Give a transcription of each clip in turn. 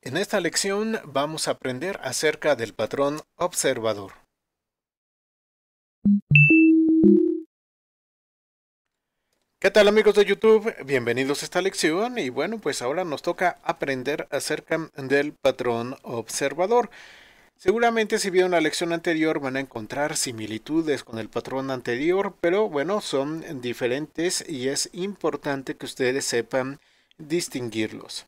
En esta lección vamos a aprender acerca del patrón observador. ¿Qué tal amigos de YouTube? Bienvenidos a esta lección y bueno, pues ahora nos toca aprender acerca del patrón observador. Seguramente si vieron la lección anterior van a encontrar similitudes con el patrón anterior, pero bueno, son diferentes y es importante que ustedes sepan distinguirlos.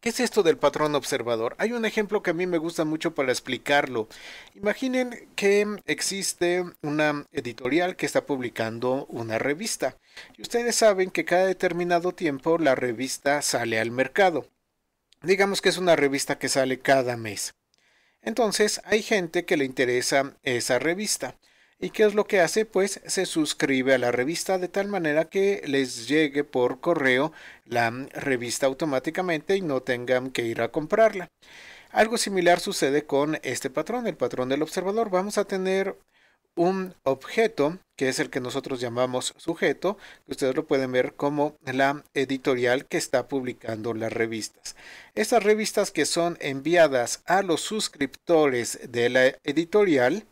¿Qué es esto del patrón observador? Hay un ejemplo que a mí me gusta mucho para explicarlo. Imaginen que existe una editorial que está publicando una revista. Y ustedes saben que cada determinado tiempo la revista sale al mercado. Digamos que es una revista que sale cada mes. Entonces hay gente que le interesa esa revista. ¿Y qué es lo que hace? Pues se suscribe a la revista de tal manera que les llegue por correo la mm, revista automáticamente y no tengan que ir a comprarla. Algo similar sucede con este patrón, el patrón del observador. Vamos a tener un objeto, que es el que nosotros llamamos sujeto, que ustedes lo pueden ver como la editorial que está publicando las revistas. Estas revistas que son enviadas a los suscriptores de la editorial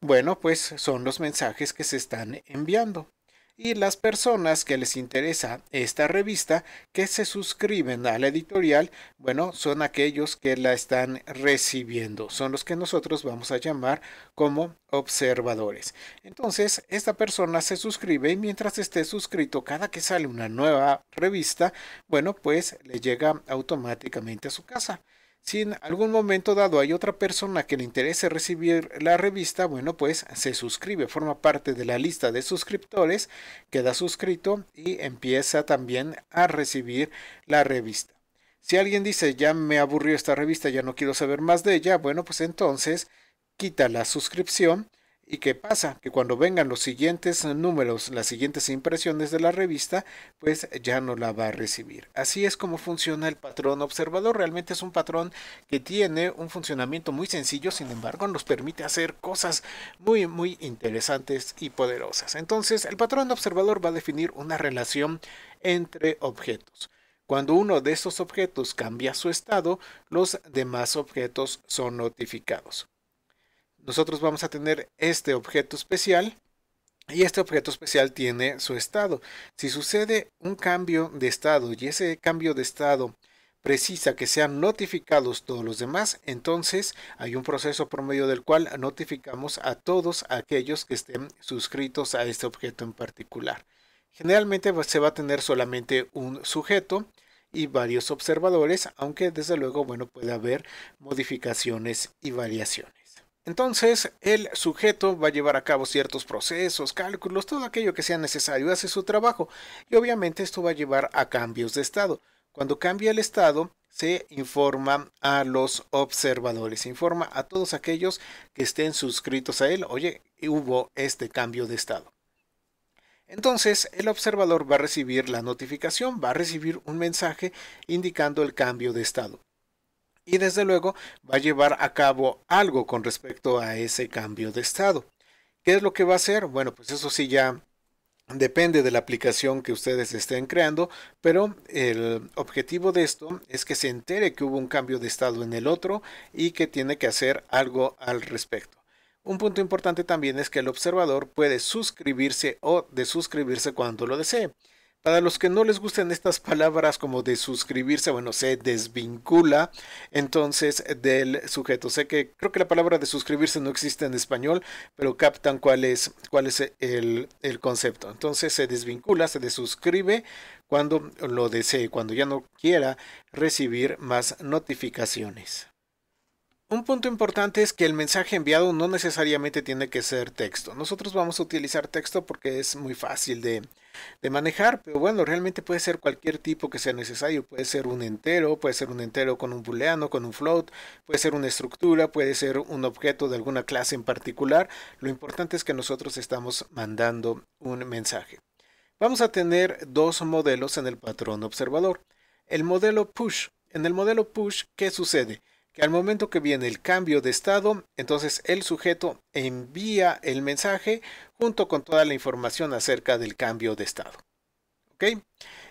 bueno, pues son los mensajes que se están enviando. Y las personas que les interesa esta revista, que se suscriben a la editorial, bueno, son aquellos que la están recibiendo, son los que nosotros vamos a llamar como observadores. Entonces, esta persona se suscribe y mientras esté suscrito, cada que sale una nueva revista, bueno, pues le llega automáticamente a su casa. Si en algún momento dado hay otra persona que le interese recibir la revista, bueno, pues se suscribe, forma parte de la lista de suscriptores, queda suscrito y empieza también a recibir la revista. Si alguien dice, ya me aburrió esta revista, ya no quiero saber más de ella, bueno, pues entonces quita la suscripción ¿Y qué pasa? Que cuando vengan los siguientes números, las siguientes impresiones de la revista, pues ya no la va a recibir. Así es como funciona el patrón observador. Realmente es un patrón que tiene un funcionamiento muy sencillo, sin embargo nos permite hacer cosas muy, muy interesantes y poderosas. Entonces, el patrón observador va a definir una relación entre objetos. Cuando uno de estos objetos cambia su estado, los demás objetos son notificados nosotros vamos a tener este objeto especial y este objeto especial tiene su estado. Si sucede un cambio de estado y ese cambio de estado precisa que sean notificados todos los demás, entonces hay un proceso por medio del cual notificamos a todos aquellos que estén suscritos a este objeto en particular. Generalmente pues, se va a tener solamente un sujeto y varios observadores, aunque desde luego bueno, puede haber modificaciones y variaciones. Entonces, el sujeto va a llevar a cabo ciertos procesos, cálculos, todo aquello que sea necesario, hace su trabajo y obviamente esto va a llevar a cambios de estado. Cuando cambia el estado, se informa a los observadores, se informa a todos aquellos que estén suscritos a él, oye, hubo este cambio de estado. Entonces, el observador va a recibir la notificación, va a recibir un mensaje indicando el cambio de estado y desde luego va a llevar a cabo algo con respecto a ese cambio de estado. ¿Qué es lo que va a hacer? Bueno, pues eso sí ya Depende de la aplicación que ustedes estén creando, pero el objetivo de esto es que se entere que hubo un cambio de estado en el otro y que tiene que hacer algo al respecto. Un punto importante también es que el observador puede suscribirse o desuscribirse cuando lo desee. Para los que no les gusten estas palabras como de suscribirse, bueno, se desvincula entonces del sujeto. Sé que creo que la palabra de suscribirse no existe en español, pero captan cuál es, cuál es el, el concepto. Entonces se desvincula, se desuscribe cuando lo desee, cuando ya no quiera recibir más notificaciones. Un punto importante es que el mensaje enviado no necesariamente tiene que ser texto. Nosotros vamos a utilizar texto porque es muy fácil de, de manejar, pero bueno, realmente puede ser cualquier tipo que sea necesario, puede ser un entero, puede ser un entero con un booleano, con un float, puede ser una estructura, puede ser un objeto de alguna clase en particular, lo importante es que nosotros estamos mandando un mensaje. Vamos a tener dos modelos en el patrón observador. El modelo push. En el modelo push, ¿qué sucede? y al momento que viene el cambio de estado, entonces el sujeto envía el mensaje junto con toda la información acerca del cambio de estado. ¿Ok?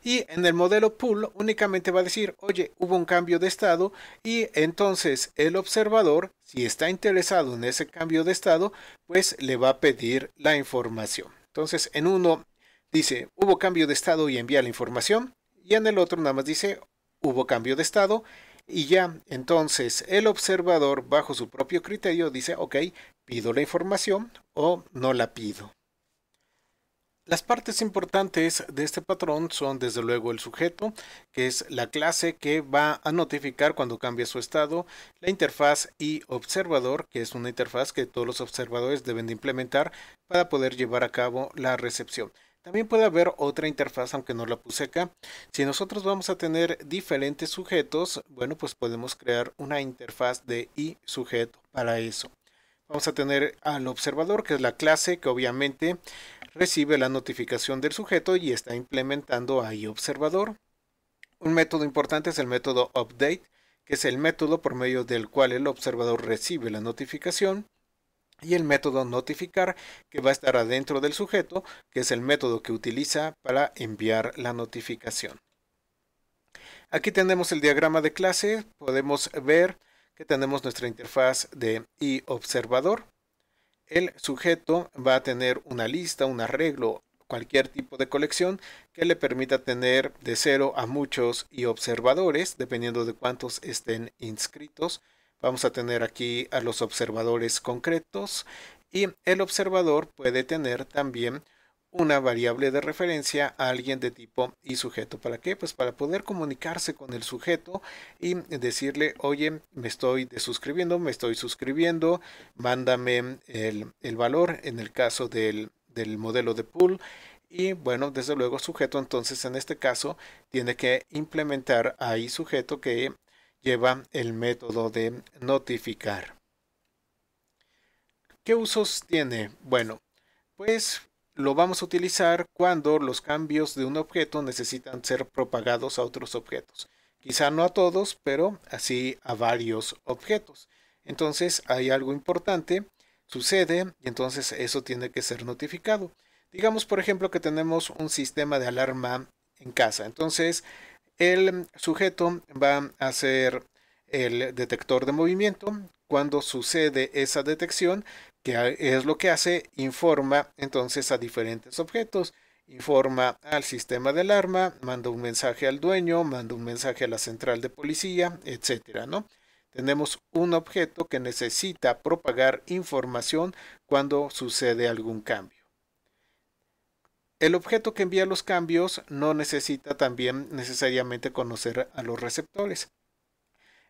Y en el modelo pool únicamente va a decir, oye, hubo un cambio de estado y entonces el observador, si está interesado en ese cambio de estado, pues le va a pedir la información. Entonces en uno dice, hubo cambio de estado y envía la información y en el otro nada más dice, hubo cambio de estado y ya, entonces el observador bajo su propio criterio dice, ok, pido la información o no la pido. Las partes importantes de este patrón son desde luego el sujeto, que es la clase que va a notificar cuando cambia su estado, la interfaz y observador, que es una interfaz que todos los observadores deben de implementar para poder llevar a cabo la recepción. También puede haber otra interfaz, aunque no la puse acá. Si nosotros vamos a tener diferentes sujetos, bueno, pues podemos crear una interfaz de i sujeto para eso. Vamos a tener al observador, que es la clase que obviamente recibe la notificación del sujeto y está implementando a i observador. Un método importante es el método update, que es el método por medio del cual el observador recibe la notificación y el método notificar que va a estar adentro del sujeto, que es el método que utiliza para enviar la notificación. Aquí tenemos el diagrama de clase, podemos ver que tenemos nuestra interfaz de iObservador. El sujeto va a tener una lista, un arreglo, cualquier tipo de colección que le permita tener de cero a muchos iObservadores, dependiendo de cuántos estén inscritos. Vamos a tener aquí a los observadores concretos y el observador puede tener también una variable de referencia a alguien de tipo y sujeto. ¿Para qué? Pues para poder comunicarse con el sujeto y decirle, oye, me estoy desuscribiendo, me estoy suscribiendo, mándame el, valor en el caso del, modelo de pool. Y bueno, desde luego sujeto entonces en este caso tiene que implementar ahí sujeto que lleva el método de notificar. ¿Qué usos tiene? Bueno, pues lo vamos a utilizar cuando los cambios de un objeto necesitan ser propagados a otros objetos. Quizá no a todos, pero así a varios objetos. Entonces hay algo importante, sucede y entonces eso tiene que ser notificado. Digamos, por ejemplo, que tenemos un sistema de alarma en casa. Entonces, el sujeto va a ser el detector de movimiento. Cuando sucede esa detección, que es lo que hace, informa entonces a diferentes objetos. Informa al sistema de alarma, manda un mensaje al dueño, manda un mensaje a la central de policía, etc. ¿no? Tenemos un objeto que necesita propagar información cuando sucede algún cambio. El objeto que envía los cambios no necesita también necesariamente conocer a los receptores.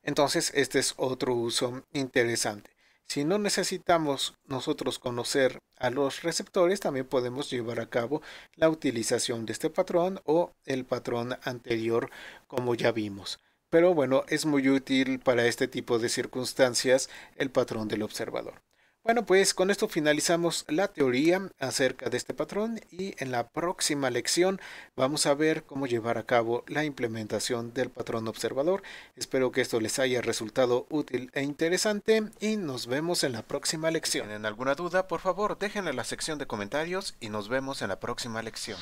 Entonces, este es otro uso interesante. Si no necesitamos nosotros conocer a los receptores, también podemos llevar a cabo la utilización de este patrón o el patrón anterior como ya vimos. Pero bueno, es muy útil para este tipo de circunstancias el patrón del observador. Bueno, pues con esto finalizamos la teoría acerca de este patrón y en la próxima lección vamos a ver cómo llevar a cabo la implementación del patrón observador. Espero que esto les haya resultado útil e interesante y nos vemos en la próxima lección. Si tienen alguna duda, por favor déjenla en la sección de comentarios y nos vemos en la próxima lección.